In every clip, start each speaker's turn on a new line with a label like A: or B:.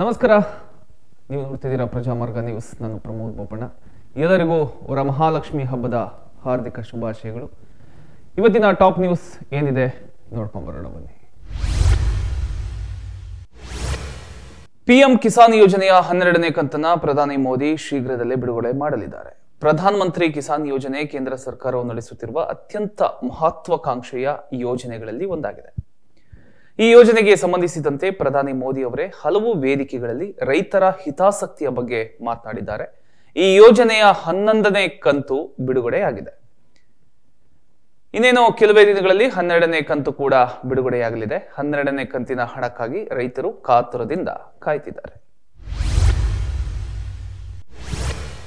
A: ನಮಸ್ಕಾರ ನೀವು ನೋಡ್ತಿದ್ದೀರಾ ಪ್ರಜಾಮಾರ್ಗ ನ್ಯೂಸ್ ನಾನು ಪ್ರಮೋದ್ ಬೋಪಣ್ಣ ಎಲ್ಲರಿಗೂ ಅವರ ಮಹಾಲಕ್ಷ್ಮಿ ಹಬ್ಬದ ಹಾರ್ದಿಕ ಶುಭಾಶಯಗಳು ಇವತ್ತಿನ ಟಾಪ್ ನ್ಯೂಸ್ ಏನಿದೆ ಬರೋಣ ಬನ್ನಿ ಪಿಎಂ ಕಿಸಾನ್ ಯೋಜನೆಯ ಹನ್ನೆರಡನೇ ಕಂತನ್ನ ಪ್ರಧಾನಿ ಮೋದಿ ಶೀಘ್ರದಲ್ಲೇ ಬಿಡುಗಡೆ ಮಾಡಲಿದ್ದಾರೆ ಪ್ರಧಾನಮಂತ್ರಿ ಕಿಸಾನ್ ಯೋಜನೆ ಕೇಂದ್ರ ಸರ್ಕಾರವು ನಡೆಸುತ್ತಿರುವ ಅತ್ಯಂತ ಮಹತ್ವಾಕಾಂಕ್ಷೆಯ ಯೋಜನೆಗಳಲ್ಲಿ ಒಂದಾಗಿದೆ ಈ ಯೋಜನೆಗೆ ಸಂಬಂಧಿಸಿದಂತೆ ಪ್ರಧಾನಿ ಮೋದಿ ಅವರೇ ಹಲವು ವೇದಿಕೆಗಳಲ್ಲಿ ರೈತರ ಹಿತಾಸಕ್ತಿಯ ಬಗ್ಗೆ ಮಾತನಾಡಿದ್ದಾರೆ ಈ ಯೋಜನೆಯ ಹನ್ನೊಂದನೇ ಕಂತು ಬಿಡುಗಡೆಯಾಗಿದೆ ಇನ್ನೇನು ಕೆಲವೇ ದಿನಗಳಲ್ಲಿ ಹನ್ನೆರಡನೇ ಕಂತು ಕೂಡ ಬಿಡುಗಡೆಯಾಗಲಿದೆ ಹನ್ನೆರಡನೇ ಕಂತಿನ ಹಣಕ್ಕಾಗಿ ರೈತರು ಕಾತುರದಿಂದ ಕಾಯ್ತಿದ್ದಾರೆ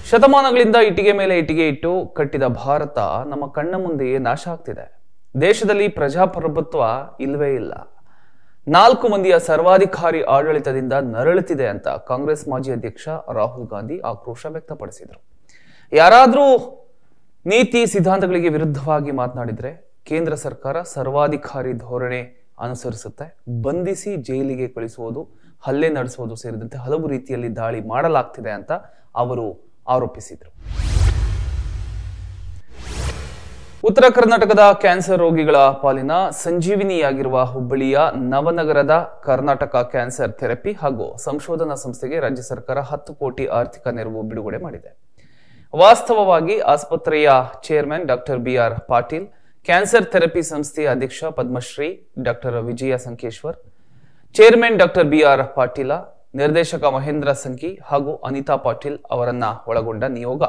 A: ಶತಮಾನಗಳಿಂದ ಇಟ್ಟಿಗೆ ಮೇಲೆ ಇಟ್ಟಿಗೆ ಇಟ್ಟು ಕಟ್ಟಿದ ಭಾರತ ನಮ್ಮ ಕಣ್ಣ ಮುಂದೆಯೇ ನಾಶ ಆಗ್ತಿದೆ ದೇಶದಲ್ಲಿ ಪ್ರಜಾಪ್ರಭುತ್ವ ಇಲ್ಲವೇ ಇಲ್ಲ ನಾಲ್ಕು ಮಂದಿಯ ಸರ್ವಾಧಿಕಾರಿ ಆಡಳಿತದಿಂದ ನರಳುತ್ತಿದೆ ಅಂತ ಕಾಂಗ್ರೆಸ್ ಮಾಜಿ ಅಧ್ಯಕ್ಷ ರಾಹುಲ್ ಗಾಂಧಿ ಆಕ್ರೋಶ ವ್ಯಕ್ತಪಡಿಸಿದರು ಯಾರಾದರೂ ನೀತಿ ಸಿದ್ಧಾಂತಗಳಿಗೆ ವಿರುದ್ಧವಾಗಿ ಮಾತನಾಡಿದರೆ ಕೇಂದ್ರ ಸರ್ಕಾರ ಸರ್ವಾಧಿಕಾರಿ ಧೋರಣೆ ಅನುಸರಿಸುತ್ತೆ ಬಂಧಿಸಿ ಜೈಲಿಗೆ ಕಳಿಸುವುದು ಹಲ್ಲೆ ನಡೆಸುವುದು ಸೇರಿದಂತೆ ಹಲವು ರೀತಿಯಲ್ಲಿ ದಾಳಿ ಮಾಡಲಾಗ್ತಿದೆ ಅಂತ ಅವರು ಆರೋಪಿಸಿದರು ಉತ್ತರ ಕರ್ನಾಟಕದ ಕ್ಯಾನ್ಸರ್ ರೋಗಿಗಳ ಪಾಲಿನ ಸಂಜೀವಿನಿಯಾಗಿರುವ ಹುಬ್ಬಳ್ಳಿಯ ನವನಗರದ ಕರ್ನಾಟಕ ಕ್ಯಾನ್ಸರ್ ಥೆರಪಿ ಹಾಗೂ ಸಂಶೋಧನಾ ಸಂಸ್ಥೆಗೆ ರಾಜ್ಯ ಸರ್ಕಾರ ಹತ್ತು ಕೋಟಿ ಆರ್ಥಿಕ ನೆರವು ಬಿಡುಗಡೆ ಮಾಡಿದೆ ವಾಸ್ತವವಾಗಿ ಆಸ್ಪತ್ರೆಯ chairman doctor B R Patil cancer therapy ಸಂಸ್ಥೆಯ ಅಧ್ಯಕ್ಷ Padmashri doctor Vijaya Sankeshwar chairman doctor B R Patil ನಿರ್ದೇಶಕ ಮಹೇಂದ್ರ ಸಂಕಿ ಹಾಗೂ ಅನಿತಾ ಪಾಟೀಲ್ ಅವರನ್ನ ಒಳಗೊಂಡ ನಿಯೋಗ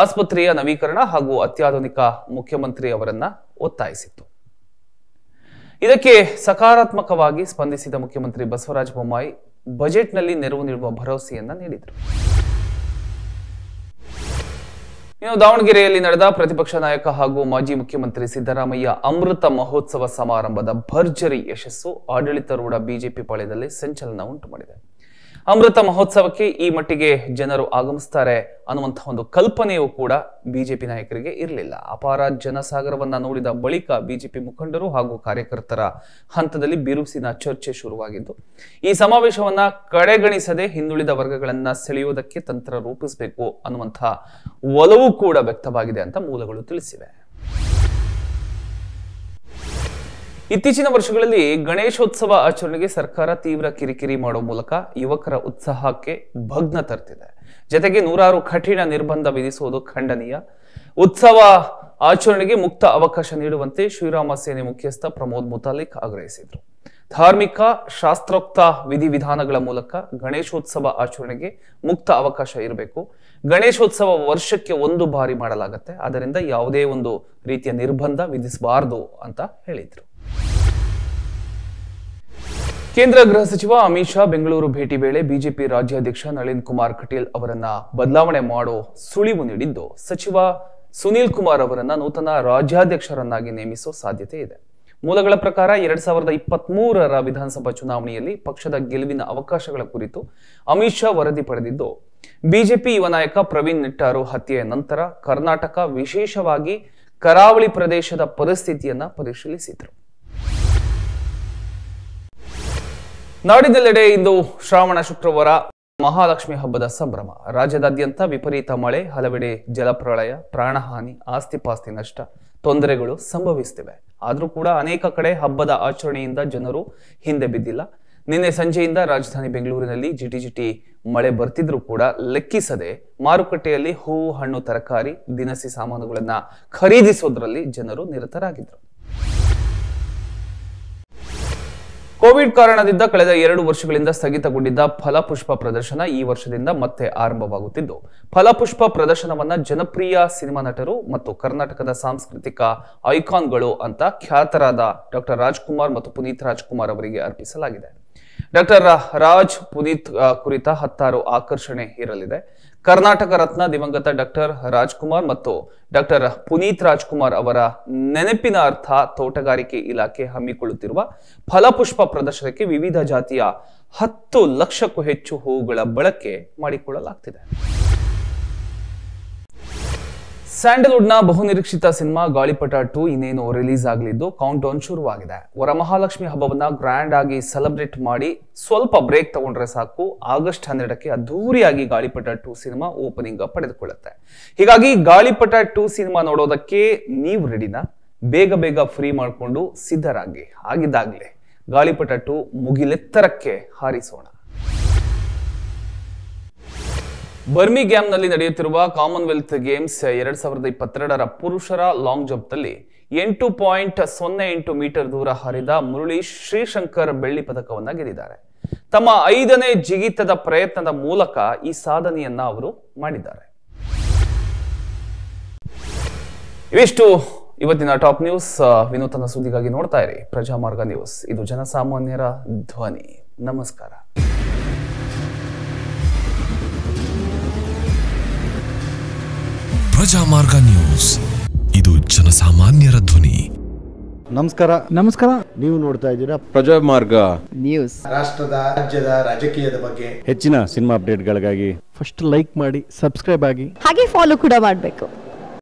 A: ಆಸ್ಪತ್ರೆಯ ನವೀಕರಣ ಹಾಗೂ ಅತ್ಯಾಧುನಿಕ ಮುಖ್ಯಮಂತ್ರಿ ಅವರನ್ನ ಒತ್ತಾಯಿಸಿತ್ತು ಇದಕ್ಕೆ ಸಕಾರಾತ್ಮಕವಾಗಿ ಸ್ಪಂದಿಸಿದ ಮುಖ್ಯಮಂತ್ರಿ ಬಸವರಾಜ ಬೊಮ್ಮಾಯಿ ಬಜೆಟ್ನಲ್ಲಿ ನೆರವು ನೀಡುವ ಭರವಸೆಯನ್ನ ನೀಡಿದರು ಇನ್ನು ದಾವಣಗೆರೆಯಲ್ಲಿ ನಡೆದ ಪ್ರತಿಪಕ್ಷ ನಾಯಕ ಹಾಗೂ ಮಾಜಿ ಮುಖ್ಯಮಂತ್ರಿ ಸಿದ್ದರಾಮಯ್ಯ ಅಮೃತ ಮಹೋತ್ಸವ ಸಮಾರಂಭದ ಭರ್ಜರಿ ಯಶಸ್ಸು ಆಡಳಿತಾರೂಢ ಬಿಜೆಪಿ ಪಾಳ್ಯದಲ್ಲಿ ಸಂಚಲನ ಉಂಟು ಮಾಡಿದೆ ಅಮೃತ ಮಹೋತ್ಸವಕ್ಕೆ ಈ ಮಟ್ಟಿಗೆ ಜನರು ಆಗಮಿಸ್ತಾರೆ ಅನ್ನುವಂತಹ ಒಂದು ಕಲ್ಪನೆಯೂ ಕೂಡ ಬಿಜೆಪಿ ನಾಯಕರಿಗೆ ಇರಲಿಲ್ಲ ಅಪಾರ ಜನಸಾಗರವನ್ನ ನೋಡಿದ ಬಳಿಕ ಬಿಜೆಪಿ ಮುಖಂಡರು ಹಾಗೂ ಕಾರ್ಯಕರ್ತರ ಹಂತದಲ್ಲಿ ಬಿರುಸಿನ ಚರ್ಚೆ ಶುರುವಾಗಿದ್ದು ಈ ಸಮಾವೇಶವನ್ನ ಕಡೆಗಣಿಸದೆ ಹಿಂದುಳಿದ ವರ್ಗಗಳನ್ನ ಸೆಳೆಯುವುದಕ್ಕೆ ತಂತ್ರ ರೂಪಿಸಬೇಕು ಅನ್ನುವಂತಹ ಒಲವು ಕೂಡ ವ್ಯಕ್ತವಾಗಿದೆ ಅಂತ ಮೂಲಗಳು ತಿಳಿಸಿವೆ ಇತ್ತೀಚಿನ ವರ್ಷಗಳಲ್ಲಿ ಗಣೇಶೋತ್ಸವ ಆಚರಣೆಗೆ ಸರ್ಕಾರ ತೀವ್ರ ಕಿರಿಕಿರಿ ಮಾಡುವ ಮೂಲಕ ಯುವಕರ ಉತ್ಸಾಹಕ್ಕೆ ಭಗ್ನ ತರ್ತಿದೆ ಜತೆಗೆ ನೂರಾರು ಕಠಿಣ ನಿರ್ಬಂಧ ವಿಧಿಸುವುದು ಖಂಡನೀಯ ಉತ್ಸವ ಆಚರಣೆಗೆ ಮುಕ್ತ ಅವಕಾಶ ನೀಡುವಂತೆ ಶ್ರೀರಾಮ ಸೇನೆ ಮುಖ್ಯಸ್ಥ ಪ್ರಮೋದ್ ಮುತಾಲಿಕ್ ಆಗ್ರಹಿಸಿದರು ಧಾರ್ಮಿಕ ಶಾಸ್ತ್ರೋಕ್ತ ವಿಧಿವಿಧಾನಗಳ ಮೂಲಕ ಗಣೇಶೋತ್ಸವ ಆಚರಣೆಗೆ ಮುಕ್ತ ಅವಕಾಶ ಇರಬೇಕು ಗಣೇಶೋತ್ಸವ ವರ್ಷಕ್ಕೆ ಒಂದು ಬಾರಿ ಮಾಡಲಾಗುತ್ತೆ ಆದ್ದರಿಂದ ಯಾವುದೇ ಒಂದು ರೀತಿಯ ನಿರ್ಬಂಧ ವಿಧಿಸಬಾರದು ಅಂತ ಹೇಳಿದರು ಕೇಂದ್ರ ಗೃಹ ಸಚಿವ ಅಮಿತ್ ಶಾ ಬೆಂಗಳೂರು ಭೇಟಿ ವೇಳೆ ಬಿಜೆಪಿ ರಾಜ್ಯಾಧ್ಯಕ್ಷ ನಳಿನ್ ಕುಮಾರ್ ಕಟೀಲ್ ಅವರನ್ನ ಬದಲಾವಣೆ ಮಾಡೋ ಸುಳಿವು ನೀಡಿದ್ದು ಸಚಿವ ಸುನೀಲ್ ಕುಮಾರ್ ಅವರನ್ನ ನೂತನ ರಾಜ್ಯಾಧ್ಯಕ್ಷರನ್ನಾಗಿ ನೇಮಿಸುವ ಸಾಧ್ಯತೆ ಇದೆ ಮೂಲಗಳ ಪ್ರಕಾರ ಎರಡ್ ಸಾವಿರದ ಇಪ್ಪತ್ತ್ ಮೂರರ ವಿಧಾನಸಭಾ ಚುನಾವಣೆಯಲ್ಲಿ ಪಕ್ಷದ ಗೆಲುವಿನ ಅವಕಾಶಗಳ ಕುರಿತು ಅಮಿತ್ ಶಾ ವರದಿ ಪಡೆದಿದ್ದು ಬಿಜೆಪಿ ಯುವ ನಾಯಕ ಪ್ರವೀಣ್ ನಿಟ್ಟಾರು ಹತ್ಯೆಯ ನಂತರ ಕರ್ನಾಟಕ ವಿಶೇಷವಾಗಿ ಕರಾವಳಿ ಪ್ರದೇಶದ ಪರಿಸ್ಥಿತಿಯನ್ನ ಪರಿಶೀಲಿಸಿದರು ನಾಡಿದೆಲ್ಲೆಡೆ ಇಂದು ಶ್ರಾವಣ ಶುಕ್ರವಾರ ಮಹಾಲಕ್ಷ್ಮಿ ಹಬ್ಬದ ಸಂಭ್ರಮ ರಾಜ್ಯದಾದ್ಯಂತ ವಿಪರೀತ ಮಳೆ ಹಲವೆಡೆ ಜಲಪ್ರಳಯ ಪ್ರಾಣಹಾನಿ ಆಸ್ತಿಪಾಸ್ತಿ ನಷ್ಟ ತೊಂದರೆಗಳು ಸಂಭವಿಸುತ್ತಿವೆ ಆದರೂ ಕೂಡ ಅನೇಕ ಕಡೆ ಹಬ್ಬದ ಆಚರಣೆಯಿಂದ ಜನರು ಹಿಂದೆ ಬಿದ್ದಿಲ್ಲ ನಿನ್ನೆ ಸಂಜೆಯಿಂದ ರಾಜಧಾನಿ ಬೆಂಗಳೂರಿನಲ್ಲಿ ಜಿಟಿ ಜಿಟಿ ಮಳೆ ಬರ್ತಿದ್ರೂ ಕೂಡ ಲೆಕ್ಕಿಸದೆ ಮಾರುಕಟ್ಟೆಯಲ್ಲಿ ಹೂವು ಹಣ್ಣು ತರಕಾರಿ ದಿನಸಿ ಸಾಮಾನುಗಳನ್ನು ಖರೀದಿಸೋದ್ರಲ್ಲಿ ಜನರು ನಿರತರಾಗಿದ್ದರು ಕೋವಿಡ್ ಕಾರಣದಿಂದ ಕಳೆದ ಎರಡು ವರ್ಷಗಳಿಂದ ಸ್ಥಗಿತಗೊಂಡಿದ್ದ ಫಲಪುಷ್ಪ ಪ್ರದರ್ಶನ ಈ ವರ್ಷದಿಂದ ಮತ್ತೆ ಆರಂಭವಾಗುತ್ತಿದ್ದು ಫಲಪುಷ್ಪ ಪ್ರದರ್ಶನವನ್ನ ಜನಪ್ರಿಯ ಸಿನಿಮಾ ನಟರು ಮತ್ತು ಕರ್ನಾಟಕದ ಸಾಂಸ್ಕೃತಿಕ ಐಕಾನ್ಗಳು ಅಂತ ಖ್ಯಾತರಾದ ಡಾಕ್ಟರ್ ರಾಜ್ಕುಮಾರ್ ಮತ್ತು ಪುನೀತ್ ರಾಜ್ಕುಮಾರ್ ಅವರಿಗೆ ಅರ್ಪಿಸಲಾಗಿದೆ ಡಾಕ್ಟರ್ ರಾಜ್ ಪುನೀತ್ ಕುರಿತ ಹತ್ತಾರು ಆಕರ್ಷಣೆ ಇರಲಿದೆ ಕರ್ನಾಟಕ ರತ್ನ ದಿವಂಗತ ಡಾಕ್ಟರ್ ರಾಜ್ಕುಮಾರ್ ಮತ್ತು ಡಾಕ್ಟರ್ ಪುನೀತ್ ರಾಜ್ಕುಮಾರ್ ಅವರ ನೆನಪಿನ ಅರ್ಥ ತೋಟಗಾರಿಕೆ ಇಲಾಖೆ ಹಮ್ಮಿಕೊಳ್ಳುತ್ತಿರುವ ಫಲಪುಷ್ಪ ಪ್ರದರ್ಶನಕ್ಕೆ ವಿವಿಧ ಜಾತಿಯ ಹತ್ತು ಲಕ್ಷಕ್ಕೂ ಹೆಚ್ಚು ಹೂವುಗಳ ಬಳಕೆ ಮಾಡಿಕೊಳ್ಳಲಾಗ್ತಿದೆ ಸ್ಯಾಂಡಲ್ವುಡ್ನ ಬಹುನಿರೀಕ್ಷಿತ ಸಿನಿಮಾ ಗಾಳಿಪಟ ಟು ಇನ್ನೇನು ರಿಲೀಸ್ ಆಗಲಿದ್ದು ಕೌಂಟ್ ಡೌನ್ ಶುರುವಾಗಿದೆ ವರಮಹಾಲಕ್ಷ್ಮಿ ಹಬ್ಬವನ್ನ ಗ್ರ್ಯಾಂಡ್ ಆಗಿ ಸೆಲೆಬ್ರೇಟ್ ಮಾಡಿ ಸ್ವಲ್ಪ ಬ್ರೇಕ್ ತಗೊಂಡ್ರೆ ಸಾಕು ಆಗಸ್ಟ್ ಹನ್ನೆರಡಕ್ಕೆ ಅದ್ಧೂರಿಯಾಗಿ ಗಾಳಿಪಟ ಟು ಸಿನಿಮಾ ಓಪನಿಂಗ್ ಪಡೆದುಕೊಳ್ಳುತ್ತೆ ಹೀಗಾಗಿ ಗಾಳಿಪಟ ಟು ಸಿನಿಮಾ ನೋಡೋದಕ್ಕೆ ನೀವು ರೆಡಿನ ಬೇಗ ಬೇಗ ಫ್ರೀ ಮಾಡಿಕೊಂಡು ಸಿದ್ಧರಾಗಿ ಆಗಿದ್ದಾಗಲೇ ಗಾಳಿಪಟ ಟು ಮುಗಿಲೆತ್ತರಕ್ಕೆ ಹಾರಿಸೋಣ ಬರ್ಮಿಗ್ಯಾಮ್ನಲ್ಲಿ ನಡೆಯುತ್ತಿರುವ ಕಾಮನ್ವೆಲ್ತ್ ಗೇಮ್ಸ್ ಎರಡ್ ಸಾವಿರದ ಇಪ್ಪತ್ತೆರಡರ ಪುರುಷರ ಲಾಂಗ್ ಜಂಪ್ನಲ್ಲಿ ಎಂಟು ಪಾಯಿಂಟ್ ಸೊನ್ನೆ ಎಂಟು ಮೀಟರ್ ದೂರ ಹರಿದ ಮುರಳಿ ಶ್ರೀಶಂಕರ್ ಬೆಳ್ಳಿ ಪದಕವನ್ನ ಗೆದ್ದಿದ್ದಾರೆ ತಮ್ಮ ಐದನೇ ಜಿಗಿತದ ಪ್ರಯತ್ನದ ಮೂಲಕ ಈ ಸಾಧನೆಯನ್ನ ಅವರು ಮಾಡಿದ್ದಾರೆ ಇವಿಷ್ಟು ಇವತ್ತಿನ ಟಾಪ್ ನ್ಯೂಸ್ ವಿನೂತನ ಸುದ್ದಿಗಾಗಿ ನೋಡ್ತಾ ಇರಿ ಪ್ರಜಾಮಾರ್ಗ ನ್ಯೂಸ್ ಇದು ಜನಸಾಮಾನ್ಯರ ಧ್ವನಿ ನಮಸ್ಕಾರ ಪ್ರಜಾಮಾರ್ಗ ನ್ಯೂಸ್ ಇದು ಜನಸಾಮಾನ್ಯರ ಧ್ವನಿ ನಮಸ್ಕಾರ ನಮಸ್ಕಾರ ನೀವು ನೋಡ್ತಾ ಇದ್ದೀರಾ ಪ್ರಜಾಮಾರ್ಗ ನ್ಯೂಸ್ ರಾಷ್ಟ್ರದ ರಾಜ್ಯದ ರಾಜಕೀಯದ ಬಗ್ಗೆ ಹೆಚ್ಚಿನ ಸಿನಿಮಾ ಅಪ್ಡೇಟ್ಗಳಿಗಾಗಿ ಫಸ್ಟ್ ಲೈಕ್ ಮಾಡಿ ಸಬ್ಸ್ಕ್ರೈಬ್ ಆಗಿ ಹಾಗೆ ಫಾಲೋ ಕೂಡ ಮಾಡಬೇಕು